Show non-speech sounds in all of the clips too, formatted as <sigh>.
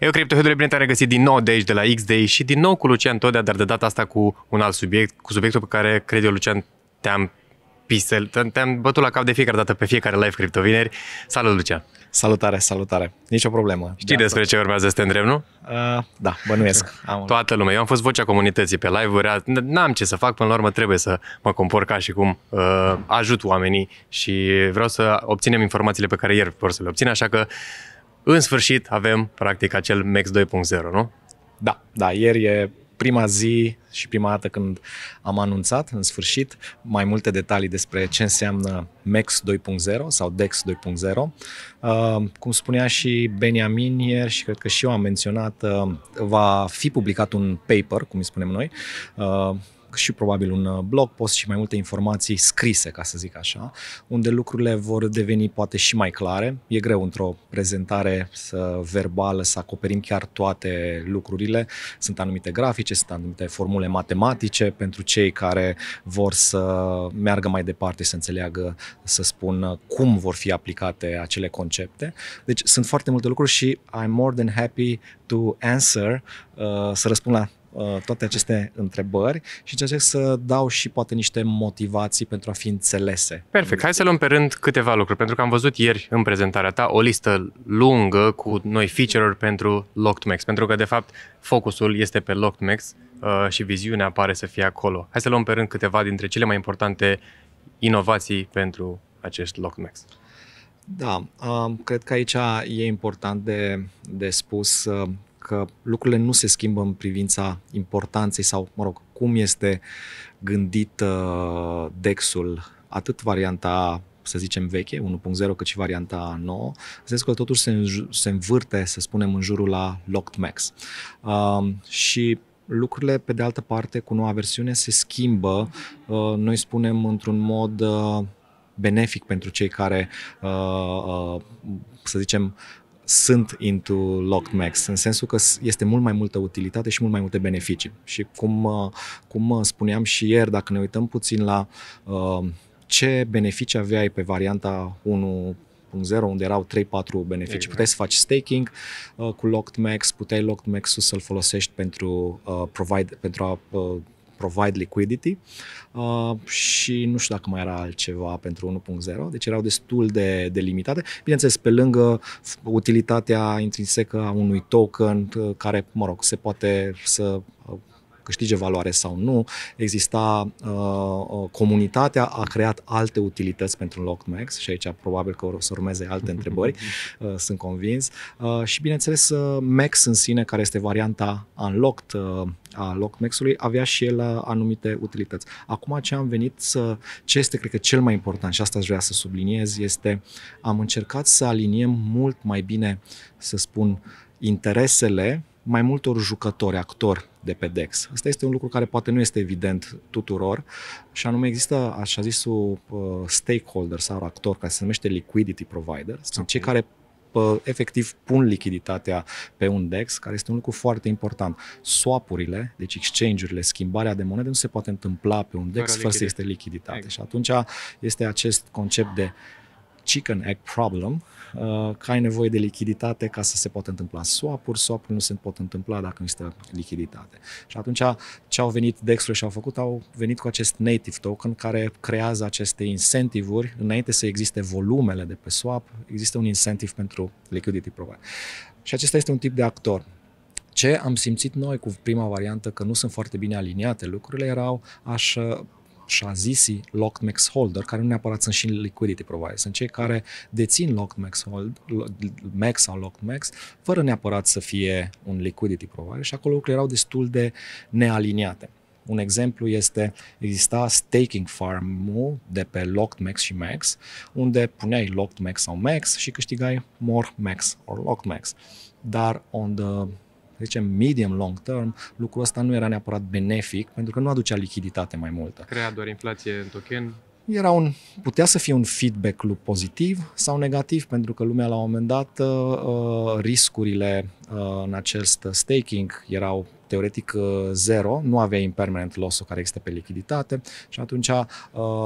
Eu Criptohead-ul bine te-am regăsit din nou de aici, de la XDay și din nou cu Lucian Todea, dar de data asta cu un alt subiect, cu subiectul pe care cred eu, Lucian, te-am pisel, te-am bătut la cap de fiecare dată pe fiecare live criptovineri. Salut, Lucian! Salutare, salutare! Nici o problemă. Știi de despre ce urmează să te întreb, nu? Uh, da, bănuiesc. Am Toată lumea. Eu am fost vocea comunității pe live-uri. N-am ce să fac, până la urmă trebuie să mă compor ca și cum uh, ajut oamenii și vreau să obținem informațiile pe care ieri vor să le obțin, așa că în sfârșit avem practic acel Max 2.0, nu? Da, da, ieri e prima zi și prima dată când am anunțat în sfârșit mai multe detalii despre ce înseamnă Max 2.0 sau DEX 2.0. Uh, cum spunea și Beniamin ieri și cred că și eu am menționat, uh, va fi publicat un paper, cum îi spunem noi, uh, și probabil un uh, blog post și mai multe informații scrise, ca să zic așa, unde lucrurile vor deveni poate și mai clare. E greu într-o prezentare să, verbală să acoperim chiar toate lucrurile. Sunt anumite grafice, sunt anumite formule matematice pentru cei care vor să meargă mai departe și să înțeleagă, să spun, uh, cum vor fi aplicate acele concepte. Deci sunt foarte multe lucruri și I'm more than happy to answer, uh, să răspund la Uh, toate aceste întrebări și încerc să dau și poate niște motivații pentru a fi înțelese. Perfect. Hai să luăm pe rând câteva lucruri, pentru că am văzut ieri în prezentarea ta o listă lungă cu noi feature-uri pentru LockedMax, pentru că de fapt focusul este pe uh, și viziunea pare să fie acolo. Hai să luăm pe rând câteva dintre cele mai importante inovații pentru acest LockedMax. Da, uh, cred că aici e important de, de spus uh, că lucrurile nu se schimbă în privința importanței sau, mă rog, cum este gândit dexul, uh, DEX-ul, atât varianta să zicem, veche, 1.0, cât și varianta nouă, în sensul că totuși se, se învârte, să spunem, în jurul la Locked Max. Uh, um, și lucrurile, pe de altă parte, cu noua versiune se schimbă, uh, noi spunem, într-un mod uh, benefic pentru cei care, uh, uh, să zicem, sunt into Locked Max, în sensul că este mult mai multă utilitate și mult mai multe beneficii. Și cum, uh, cum uh, spuneam și ieri, dacă ne uităm puțin la uh, ce beneficii aveai pe varianta 1 1.0, unde erau 3-4 beneficii. Exact. Puteai să faci staking uh, cu Locked Max, puteai Locked Max-ul să-l folosești pentru, uh, provide, pentru a uh, provide liquidity uh, și nu știu dacă mai era altceva pentru 1.0, deci erau destul de, de limitate. Bineînțeles, pe lângă utilitatea intrinsecă a unui token uh, care, mă rog, se poate să câștige valoare sau nu, exista uh, uh, comunitatea a creat alte utilități pentru LockMax și aici probabil că o să urmeze alte <laughs> întrebări, uh, sunt convins. Uh, și bineînțeles uh, Max în sine, care este varianta Unlocked uh, a LockMax-ului, avea și el uh, anumite utilități. Acum ce am venit să, ce este cred că cel mai important și asta aș vrea să subliniez, este am încercat să aliniem mult mai bine, să spun, interesele mai multor jucători, actori de pe DEX. Asta este un lucru care poate nu este evident tuturor și anume există așa zisul uh, stakeholder sau actor care se numește liquidity provider. Sunt okay. cei care efectiv pun lichiditatea pe un DEX, care este un lucru foarte important. Swapurile, deci exchange-urile, schimbarea de monede nu se poate întâmpla pe un DEX fără, fără să este lichiditate. Exact. Și atunci este acest concept de chicken egg problem, uh, că ai nevoie de lichiditate ca să se poată întâmpla swap-uri, swap nu se pot întâmpla dacă nu este lichiditate. Și atunci ce au venit Dextro și au făcut, au venit cu acest native token care creează aceste incentive-uri, Înainte să existe volumele de pe swap, există un incentive pentru liquidity provider. Și acesta este un tip de actor. Ce am simțit noi cu prima variantă, că nu sunt foarte bine aliniate lucrurile, erau aș uh, zisi locked max holder, care nu neapărat sunt și liquidity provider, sunt cei care dețin locked max hold, max sau locked max, fără neapărat să fie un liquidity provider și acolo lucrurile erau destul de nealiniate. Un exemplu este, exista staking farm-ul de pe locked max și max, unde puneai locked max sau max și câștigai more max or locked max. Dar on the zicem, medium long term, lucrul ăsta nu era neapărat benefic pentru că nu aducea lichiditate mai multă. Crea doar inflație în token? Era un, putea să fie un feedback loop pozitiv sau negativ, pentru că lumea la un moment dat uh, uh riscurile uh, în acest staking erau teoretic uh, zero, nu avea impermanent loss-ul care există pe lichiditate și atunci uh,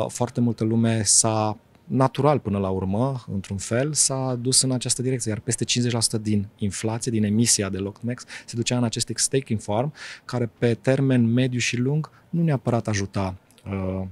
foarte multă lume s-a natural până la urmă, într-un fel, s-a dus în această direcție, iar peste 50% din inflație, din emisia de lockmax, se ducea în acest staking farm, care pe termen mediu și lung nu neapărat ajuta uh,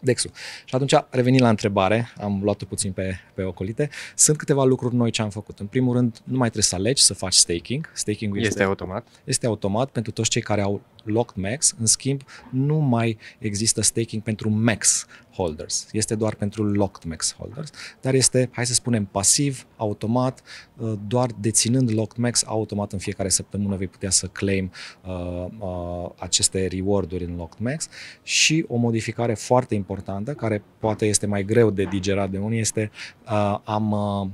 dex Și atunci, revenind la întrebare, am luat-o puțin pe, pe ocolite, sunt câteva lucruri noi ce am făcut. În primul rând, nu mai trebuie să alegi să faci staking. Staking este, este automat. Este automat pentru toți cei care au locked max, în schimb nu mai există staking pentru max holders, este doar pentru locked max holders, dar este, hai să spunem, pasiv, automat, uh, doar deținând locked max automat în fiecare săptămână vei putea să claim uh, uh, aceste reward-uri în locked max și o modificare foarte importantă, care poate este mai greu de digerat de unii, este uh, am uh,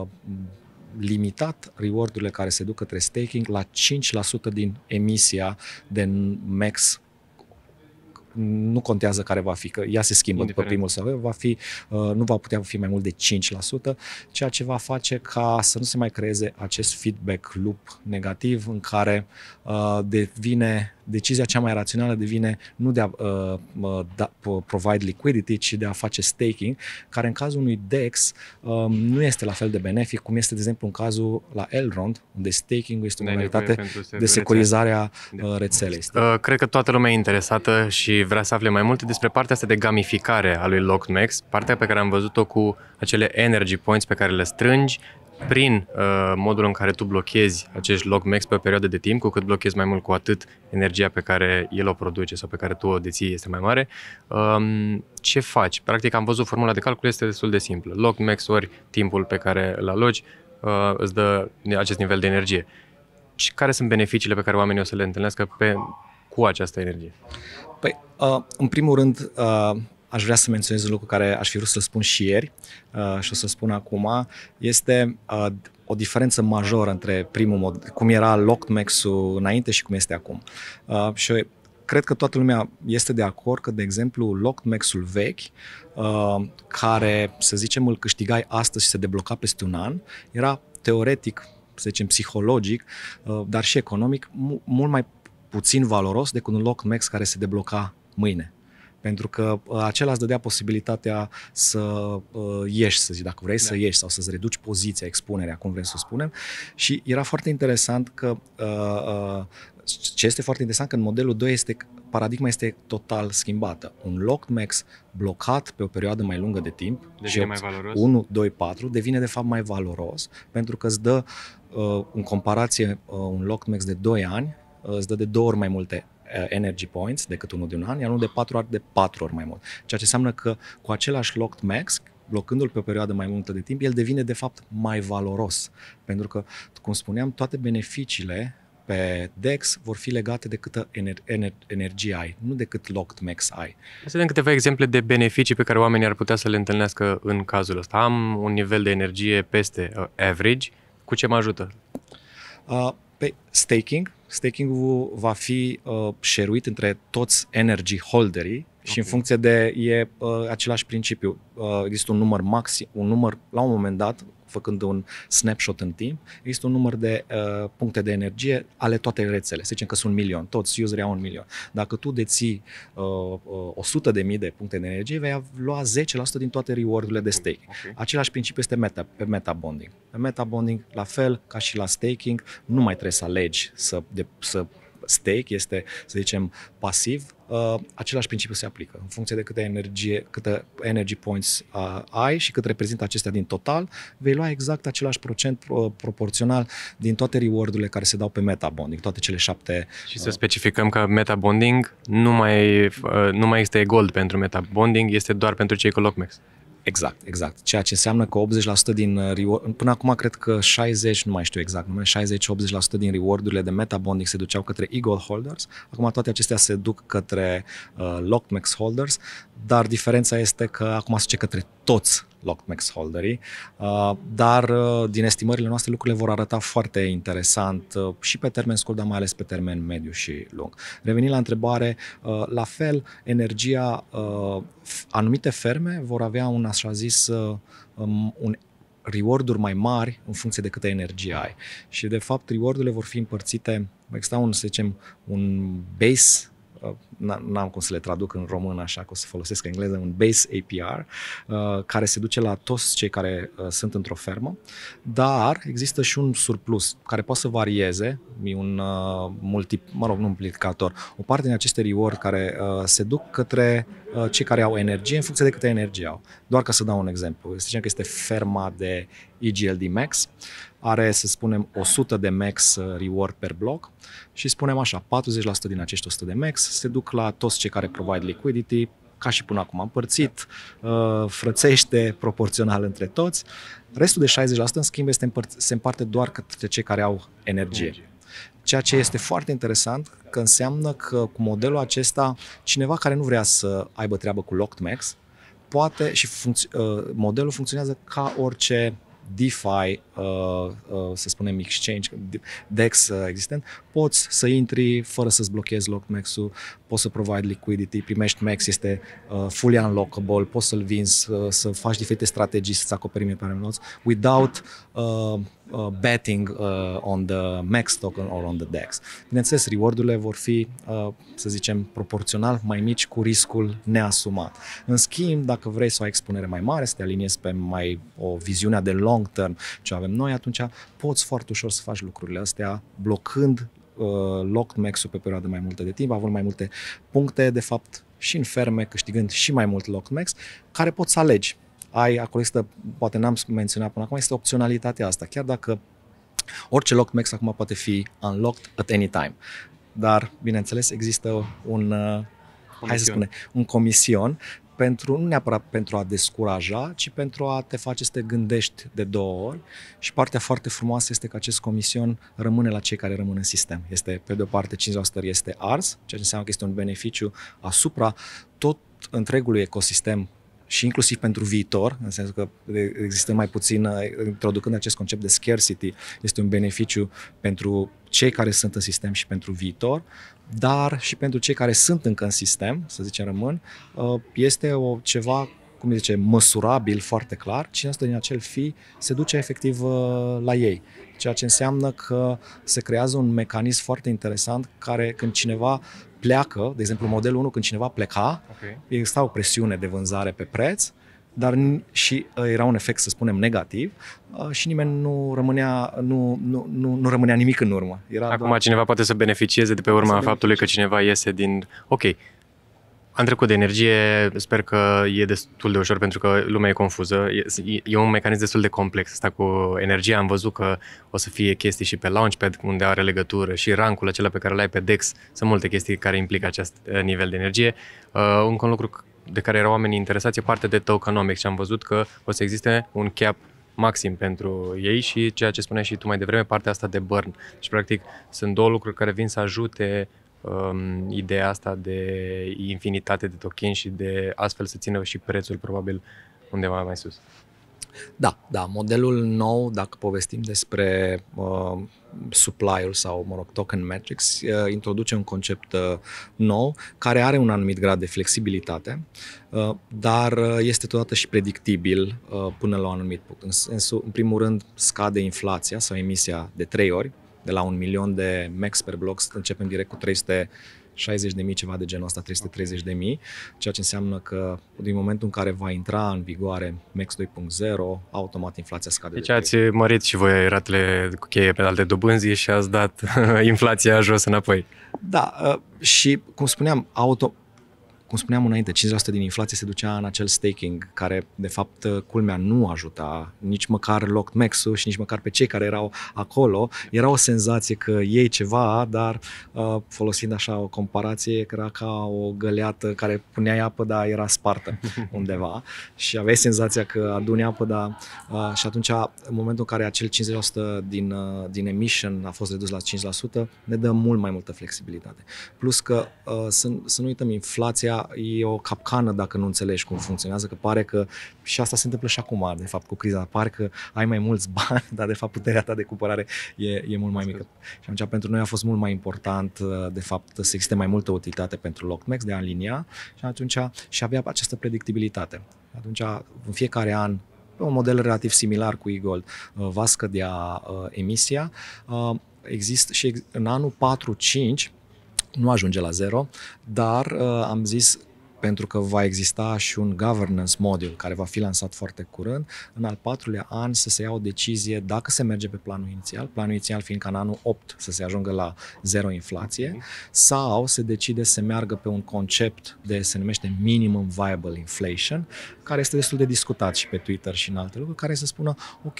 uh, limitat Rewardurile care se duc către staking la 5% din emisia de max nu contează care va fi, că ea se schimbă Indiferent. după primul sau va fi, uh, nu va putea fi mai mult de 5%, ceea ce va face ca să nu se mai creeze acest feedback loop negativ în care uh, devine decizia cea mai rațională devine nu de a uh, da, provide liquidity, ci de a face staking, care în cazul unui DEX uh, um, nu este la fel de benefic cum este, de exemplu, în cazul la Elrond, unde staking este o modalitate de securizare a da. uh, rețelei. Uh, cred că toată lumea e interesată și vrea să afle mai multe despre partea asta de gamificare a lui LockMex, partea pe care am văzut-o cu acele energy points pe care le strângi, prin uh, modul în care tu blochezi acești logmex pe o perioadă de timp, cu cât blochezi mai mult, cu atât energia pe care el o produce sau pe care tu o deții este mai mare. Um, ce faci? Practic am văzut formula de calcul, este destul de simplă. Logmex ori timpul pe care îl alogi uh, îți dă acest nivel de energie. Care sunt beneficiile pe care oamenii o să le întâlnească pe, cu această energie? Păi, uh, în primul rând, uh, aș vrea să menționez un lucru care aș fi vrut să spun și ieri uh, și o să spun acum, este uh, o diferență majoră între primul mod, cum era LockMax-ul înainte și cum este acum. Uh, și cred că toată lumea este de acord că, de exemplu, LockMax-ul vechi, uh, care, să zicem, îl câștigai astăzi și se debloca peste un an, era teoretic, să zicem, psihologic, uh, dar și economic, mult mai puțin valoros decât un LockMax care se debloca mâine pentru că uh, acela îți dădea posibilitatea să uh, ieși, să zic, dacă vrei da. să ieși sau să-ți reduci poziția, expunerea, cum vrem să ah. spunem. Și era foarte interesant că uh, uh, ce este foarte interesant că în modelul 2 este paradigma este total schimbată. Un locked max blocat pe o perioadă mai lungă de timp devine mai valoros. 1, 2, 4 devine de fapt mai valoros pentru că îți dă uh, în comparație uh, un locked max de 2 ani uh, îți dă de două ori mai multe Uh, energy Points decât unul din an, iar unul de 4 ori de 4 ori mai mult. Ceea ce înseamnă că cu același locked max, blocându-l pe o perioadă mai multă de timp, el devine de fapt mai valoros. Pentru că, cum spuneam, toate beneficiile pe DEX vor fi legate de câtă ener- ener- energie ai, nu de cât locked max ai. Să dăm câteva exemple de beneficii pe care oamenii ar putea să le întâlnească în cazul ăsta. Am un nivel de energie peste uh, average, cu ce mă ajută? Uh, pe staking, staking-ul va fi uh, share între toți energy holderii și în funcție de, e uh, același principiu. Uh, există un număr maxim, un număr, la un moment dat, făcând un snapshot în timp, există un număr de uh, puncte de energie ale toate rețele. Să zicem că sunt un milion, toți userii au un milion. Dacă tu deții uh, uh, de mii de puncte de energie, vei lua 10% din toate reward-urile de staking. Okay. Același principiu este meta, pe meta bonding. Pe meta bonding la fel ca și la staking, nu mai trebuie să alegi, să, de, să stake este, să zicem, pasiv, uh, același principiu se aplică. În funcție de câte energie, câte energy points uh, ai și cât reprezintă acestea din total, vei lua exact același procent uh, proporțional din toate reward-urile care se dau pe metabonding, toate cele șapte. Și uh, să specificăm că metabonding nu mai, uh, nu mai este gold pentru metabonding, este doar pentru cei cu lockmax Exact, exact. Ceea ce înseamnă că 80% din uh, reward, până acum cred că 60, nu mai știu exact 60-80% din rewardurile de metabonding se duceau către Eagle holders. Acum toate acestea se duc către uh, lockmax holders, dar diferența este că acum se duce către toți LockMax holderi, uh, dar uh, din estimările noastre lucrurile vor arăta foarte interesant uh, și pe termen scurt, dar mai ales pe termen mediu și lung. Revenind la întrebare, la fel, energia, anumite ferme vor avea un așa zis, um, un reward-uri mai mari în funcție de câtă energie ai. Și de fapt reward-urile vor fi împărțite, va exista un, să zicem, un base n-am cum să le traduc în română așa că o să folosesc engleză, un base APR, uh, care se duce la toți cei care uh, sunt într-o fermă, dar există și un surplus care poate să varieze, e un uh, multi, mă rog, nu multiplicator. O parte din aceste reward care se duc către cei care au energie în funcție de câte energie au. Doar ca să dau un exemplu, să zicem că este ferma de EGLD Max, are, să spunem, 100 de max uh, reward per bloc și spunem așa, 40% din acești 100 de max se duc la toți cei care provide liquidity, ca și până acum, împărțit, uh, frățește proporțional între toți. Restul de 60%, în schimb, este împăr- se împarte doar către cei care au energie. energie. Ceea ce este foarte interesant, că înseamnă că cu modelul acesta, cineva care nu vrea să aibă treabă cu Locked Max, poate și func- uh, modelul funcționează ca orice DeFi Uh, uh, să spunem, exchange, DEX uh, existent, poți să intri fără să-ți blochezi lockmax-ul, poți să provide liquidity, primești max, este fully unlockable, poți să-l vinzi, să faci diferite strategii să-ți acoperi mi noți, without uh, uh, betting uh, on the max token or on the DEX. Bineînțeles, reward-urile vor fi, uh, să zicem, proporțional mai mici cu riscul neasumat. În schimb, dacă vrei să ai expunere mai mare, să te aliniezi pe mai o viziunea de long term, ce avem noi, atunci poți foarte ușor să faci lucrurile astea blocând uh, max ul pe perioadă mai multă de timp, având mai multe puncte, de fapt, și în ferme, câștigând și mai mult max care poți să alegi. Ai, acolo există, poate n-am menționat până acum, este opționalitatea asta. Chiar dacă orice max acum poate fi unlocked at any time. Dar, bineînțeles, există un, uh, Comision. hai să spune, un comision pentru, nu neapărat pentru a descuraja, ci pentru a te face să te gândești de două ori și partea foarte frumoasă este că acest comision rămâne la cei care rămân în sistem. Este, pe de o parte, 50% este ars, ceea ce înseamnă că este un beneficiu asupra tot întregului ecosistem și inclusiv pentru viitor, în sensul că există mai puțin, introducând acest concept de scarcity, este un beneficiu pentru cei care sunt în sistem și pentru viitor dar și pentru cei care sunt încă în sistem, să zicem rămân, uh, este o ceva cum se zice, măsurabil foarte clar, Cine stă din acel fi se duce efectiv uh, la ei. Ceea ce înseamnă că se creează un mecanism foarte interesant care când cineva pleacă, de exemplu modelul 1, când cineva pleca, okay. exista o presiune de vânzare pe preț, dar și uh, era un efect, să spunem, negativ uh, și nimeni nu rămânea, nu, nu, nu, nu rămânea nimic în urmă. Era Acum doar... cineva poate să beneficieze de pe urma faptului că cineva iese din... Ok, am trecut de energie, sper că e destul de ușor pentru că lumea e confuză. E, e un mecanism destul de complex asta cu energia. Am văzut că o să fie chestii și pe Launchpad unde are legătură și rancul acela pe care l-ai pe DEX. Sunt multe chestii care implică acest uh, nivel de energie. Uh, un lucru de care erau oamenii interesați e partea de tokenomics și am văzut că o să existe un cap maxim pentru ei și ceea ce spuneai și tu mai devreme, partea asta de burn. și deci, practic, sunt două lucruri care vin să ajute um, ideea asta de infinitate de token și de astfel să țină și prețul probabil undeva mai sus. Da, da, modelul nou, dacă povestim despre uh, supply-ul sau, mă rog, token metrics, uh, introduce un concept uh, nou care are un anumit grad de flexibilitate, uh, dar uh, este totodată și predictibil uh, până la un anumit punct. În, în, în primul rând, scade inflația sau emisia de trei ori, de la un milion de max per bloc, începem direct cu 300 60 de mii, ceva de genul ăsta, 330 de mii, ceea ce înseamnă că din momentul în care va intra în vigoare MEX 2.0, automat inflația scade. Deci de ați mărit și voi ratele cu cheie pe alte dobânzi și ați dat <laughs> inflația jos înapoi. Da, uh, și cum spuneam, auto, cum spuneam înainte, 5% din inflație se ducea în acel staking, care, de fapt, uh, culmea nu ajuta nici măcar Locked max și nici măcar pe cei care erau acolo. Era o senzație că ei ceva, dar uh, folosind așa o comparație, era ca o găleată care punea apă, dar era spartă <laughs> undeva și aveai senzația că aduni apă, dar uh, și atunci, în momentul în care acel 50% din, din emission a fost redus la 5%, ne dă mult mai multă flexibilitate. Plus că să, să nu uităm, inflația e o capcană dacă nu înțelegi cum funcționează, că pare că și asta se întâmplă și acum, de fapt, cu criza. Pare că ai mai mulți <laughs> bani, dar de fapt puterea ta de cumpărare e, e mult mai mică. Și atunci pentru noi a fost mult mai important, uh, de fapt, să existe mai multă utilitate pentru Lockmax de a linia și atunci și avea această predictibilitate. Atunci, în fiecare an, pe un model relativ similar cu Eagle. Uh, va scădea uh, emisia. Există și în anul 4-5 nu ajunge la zero, dar uh, am zis pentru că va exista și un governance model care va fi lansat foarte curând, în al patrulea an să se ia o decizie dacă se merge pe planul inițial, planul inițial fiind ca în anul 8 să se ajungă la zero inflație, sau se decide să meargă pe un concept de, se numește minimum viable inflation, care este destul de discutat și pe Twitter și în alte lucruri, care să spună, ok,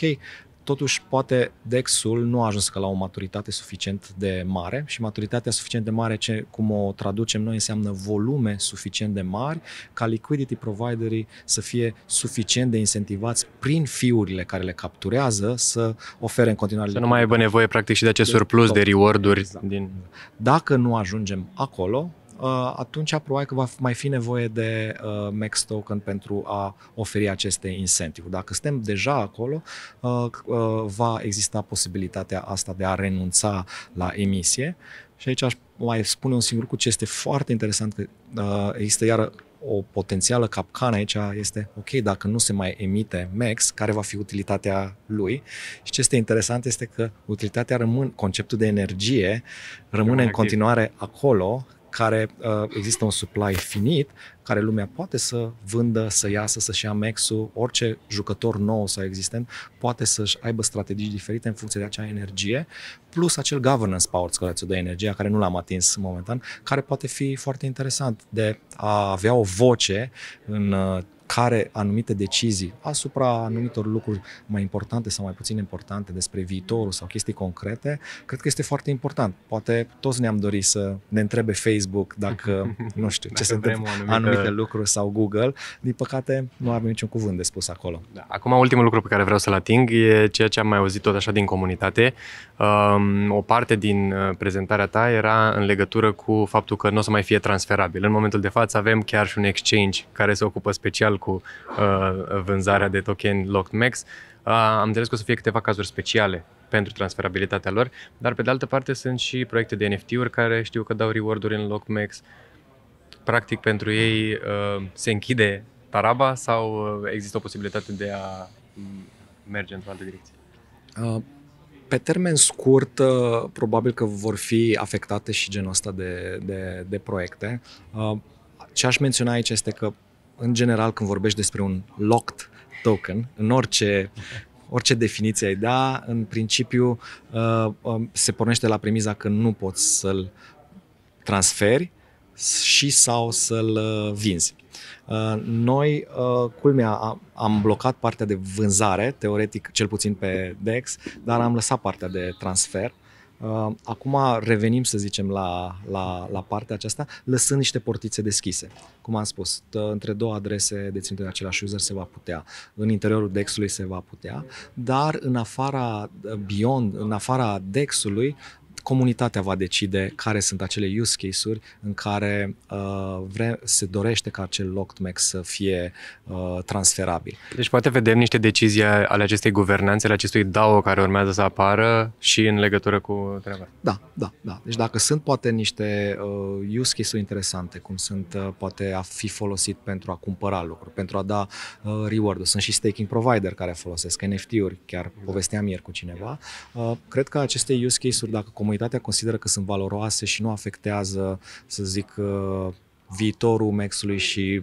totuși poate Dexul nu a ajuns că la o maturitate suficient de mare și maturitatea suficient de mare, ce, cum o traducem noi, înseamnă volume suficient de mari ca liquidity providerii să fie suficient de incentivați prin fiurile care le capturează să ofere în continuare. Să nu mai aibă nevoie practic și de acest de deci, surplus de da. reward-uri. Exact. Din... Dacă nu ajungem acolo, Uh, atunci probabil că va mai fi nevoie de uh, Max Token pentru a oferi aceste incentive. Dacă suntem deja acolo, uh, va exista posibilitatea asta de a renunța la emisie și aici aș mai spune un singur lucru ce este foarte interesant, că există iară o potențială capcană aici este, ok, dacă nu se mai emite MEX, care va fi utilitatea lui? Și ce este interesant este că utilitatea rămân, conceptul de energie rămâne Rămân în continuare acolo, care uh, există un supply finit, care lumea poate să vândă, să iasă, să-și ia max orice jucător nou sau existent poate să-și aibă strategii diferite în funcție de acea energie, plus acel governance power care ți-o dă energia, care nu l-am atins momentan, care poate fi foarte interesant de a avea o voce în uh, care anumite decizii asupra anumitor lucruri mai importante sau mai puțin importante despre viitorul sau chestii concrete, cred că este foarte important. Poate toți ne-am dorit să ne întrebe Facebook dacă, <laughs> nu știu, dacă ce se întâmplă anumită... anumite lucruri sau Google. Din păcate, nu avem niciun cuvânt de spus acolo. Da. Acum, ultimul lucru pe care vreau să-l ating e ceea ce am mai auzit tot așa din comunitate. Um, o parte din uh, prezentarea ta era în legătură cu faptul că nu o să mai fie transferabil. În momentul de față avem chiar și un exchange care se ocupă special cu uh, vânzarea de token Locked Max. Uh, am înțeles că o să fie câteva cazuri speciale pentru transferabilitatea lor, dar pe de altă parte sunt și proiecte de NFT-uri care știu că dau reward-uri în LockMax. Practic pentru ei uh, se închide taraba sau uh, există o posibilitate de a mm, merge într-o altă direcție? Uh, pe termen scurt, uh, probabil că vor fi afectate și genul ăsta de, de, de proiecte. Uh, ce aș menționa aici este că în general, când vorbești despre un locked token, în orice orice definiție ai da, în principiu uh, um, se pornește la premiza că nu poți să-l transferi și sau să-l uh, vinzi. Uh, noi, culmea, am blocat partea de vânzare, teoretic, cel puțin pe DEX, dar am lăsat partea de transfer Acum revenim, să zicem, la, la, la partea aceasta, lăsând niște portițe deschise. Cum am spus, între două adrese deținute de același user se va putea, în interiorul DEX-ului se va putea, dar în afara Beyond, în afara DEX-ului, comunitatea va decide care sunt acele use case-uri în care uh, vre, se dorește ca acel max să fie uh, transferabil. Deci poate vedem niște decizii ale acestei guvernanțe, ale acestui DAO care urmează să apară și în legătură cu treaba. Da, da, da. Deci dacă sunt poate niște uh, use case-uri interesante, cum sunt uh, poate a fi folosit pentru a cumpăra lucruri, pentru a da uh, reward-uri. Sunt și staking provider care folosesc NFT-uri, chiar da. povesteam ieri cu cineva. Uh, cred că aceste use case-uri, dacă comunitatea comunitatea consideră că sunt valoroase și nu afectează, să zic, uh, viitorul Mexului și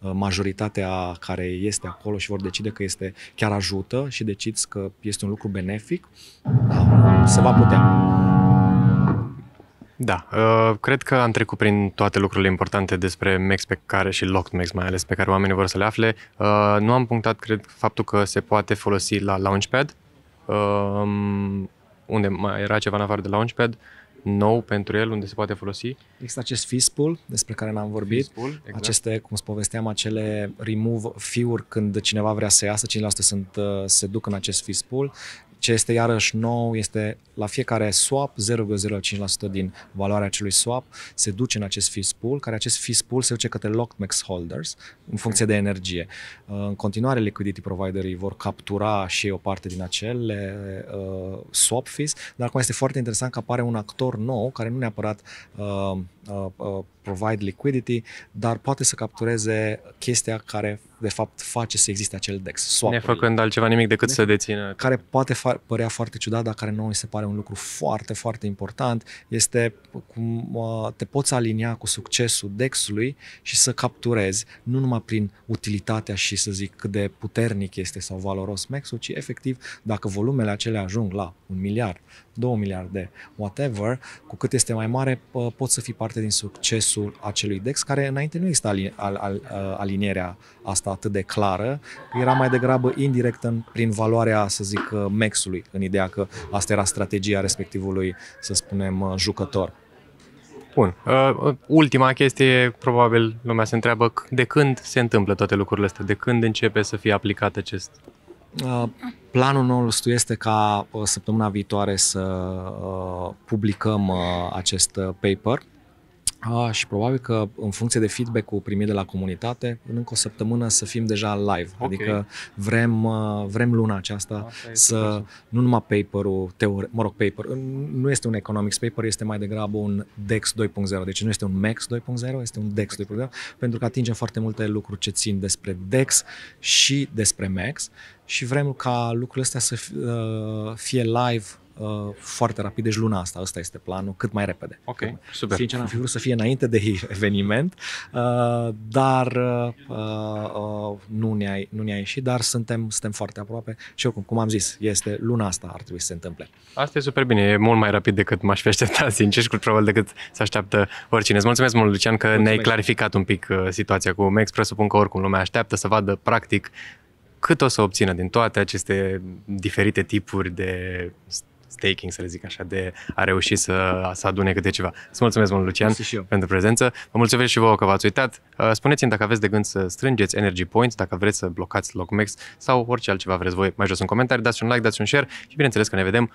uh, majoritatea care este acolo și vor decide că este chiar ajută și deciți că este un lucru benefic, da, se va putea. Da, uh, cred că am trecut prin toate lucrurile importante despre MEX pe care și Locked MEX mai ales pe care oamenii vor să le afle. Nu am punctat, cred, faptul că se poate folosi la Launchpad. Um, unde mai era ceva în afară de Launchpad, nou pentru el, unde se poate folosi? Există acest FISPool despre care n-am vorbit. fistpool, exact. Aceste, cum spuneam, acele remove fiuri când cineva vrea să iasă, 5% sunt, uh, se duc în acest FISPool ce este iarăși nou este la fiecare swap 0,05% din valoarea acelui swap se duce în acest fee pool, care acest fee pool se duce către max holders în funcție de energie. Uh, în continuare, liquidity providerii vor captura și o parte din acele uh, swap fees, dar acum este foarte interesant că apare un actor nou care nu neapărat uh, Uh, uh, provide liquidity, dar poate să captureze chestia care de fapt face să existe acel DEX. Ne făcând Nefăcând altceva nimic decât ne... să dețină. Care poate fa- părea foarte ciudat, dar care nouă îi se pare un lucru foarte, foarte important, este cum uh, te poți alinia cu succesul DEX-ului și să capturezi, nu numai prin utilitatea și să zic cât de puternic este sau valoros MEX-ul, ci efectiv dacă volumele acelea ajung la un miliard, 2 miliarde, whatever, cu cât este mai mare, pot să fii parte din succesul acelui DEX, care înainte nu exista al, al, uh, alinierea asta atât de clară, era mai degrabă indirect în, prin valoarea, să zic, uh, MEX-ului, în ideea că asta era strategia respectivului, să spunem, uh, jucător. Bun. Uh, ultima chestie, probabil lumea se întreabă de când se întâmplă toate lucrurile astea, de când începe să fie aplicat acest Uh, planul nostru este ca uh, săptămâna viitoare să uh, publicăm acest paper a, și probabil că în funcție de feedback-ul primit de la comunitate, în încă o săptămână să fim deja live. Okay. Adică vrem, uh, vrem luna aceasta Asta să, nu numai paper-ul, teore- mă rog, paper, nu este un economics paper, este mai degrabă un DEX 2.0, deci nu este un MEX 2.0, este un DEX 2.0, pentru că atingem foarte multe lucruri ce țin despre DEX și despre MEX și vrem ca lucrurile astea să uh, fie live uh, foarte rapid, deci luna asta, ăsta este planul, cât mai repede. Ok, super. Sincer, am fi vrut să fie înainte de <laughs> eveniment, uh, dar uh, uh, nu, ne-a, nu ne-a ieșit, dar suntem, suntem foarte aproape și oricum, cum am zis, este luna asta ar trebui să se întâmple. Asta e super bine, e mult mai rapid decât m-aș fi așteptat, <laughs> sincer, și probabil decât să așteaptă oricine. Îți mulțumesc mult, Lucian, că mulțumesc. ne-ai clarificat un pic uh, situația cu Mex. Presupun că oricum lumea așteaptă să vadă practic cât o să obțină din toate aceste diferite tipuri de taking, să le zic așa, de a reuși să, să adune câte ceva. Să mulțumesc mult, Lucian, și eu. pentru prezență. Vă mulțumesc și vouă că v-ați uitat. Uh, spuneți-mi dacă aveți de gând să strângeți Energy Points, dacă vreți să blocați Logmex sau orice altceva vreți voi mai jos în comentarii. Dați un like, dați un share și bineînțeles că ne vedem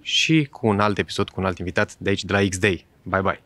și cu un alt episod, cu un alt invitat de aici, de la X-Day. Bye, bye!